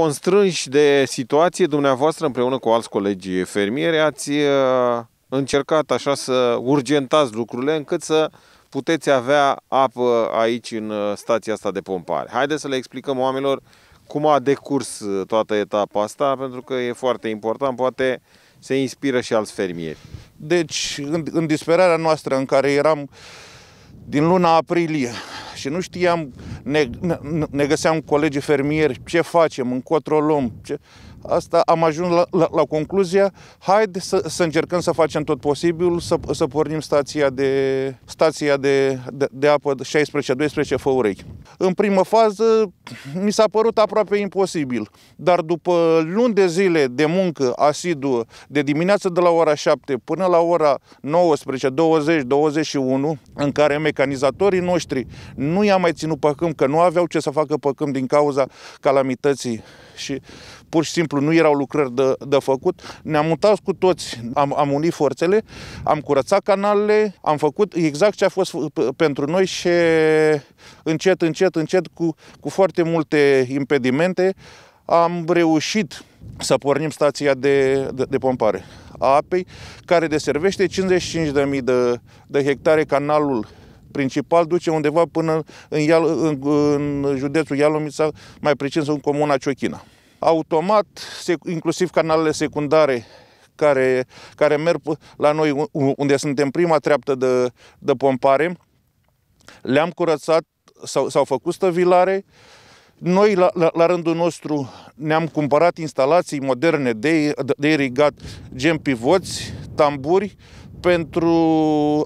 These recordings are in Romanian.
constrânși de situație, dumneavoastră împreună cu alți colegi fermieri ați uh, încercat așa să urgentați lucrurile încât să puteți avea apă aici în uh, stația asta de pompare. Haideți să le explicăm oamenilor cum a decurs uh, toată etapa asta, pentru că e foarte important, poate se inspiră și alți fermieri. Deci, în, în disperarea noastră în care eram din luna aprilie și nu știam ne, ne, ne găseam colegii fermieri, ce facem, încotro luăm, ce... Asta am ajuns la, la, la concluzia, haide să, să încercăm să facem tot posibil, să, să pornim stația de, stația de, de, de apă 16-12 Făurei. În primă fază mi s-a părut aproape imposibil, dar după luni de zile de muncă asiduă, de dimineață de la ora 7 până la ora 19, 20, 21, în care mecanizatorii noștri nu i-a mai ținut pe spun că nu aveau ce să facă pe câmp din cauza calamității și pur și simplu nu erau lucrări de, de făcut. Ne-am mutat cu toți, am, am unit forțele, am curățat canalele, am făcut exact ce a fost pentru noi și încet, încet, încet, cu, cu foarte multe impedimente, am reușit să pornim stația de, de, de pompare a apei, care deservește 55.000 de, de hectare canalul principal duce undeva până în, Ial, în, în județul Ialomița, mai precis în comuna Ciochina. Automat, inclusiv canalele secundare care, care merg la noi, unde suntem prima treaptă de, de pompare, le-am curățat, s-au, făcut stăvilare, noi, la, la, la rândul nostru, ne-am cumpărat instalații moderne de, de irigat, gen pivoți, tamburi, pentru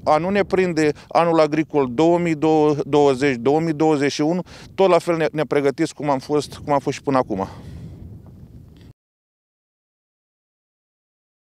a nu ne prinde anul agricol 2020-2021, tot la fel ne, ne pregătiți cum am fost, cum am fost și până acum.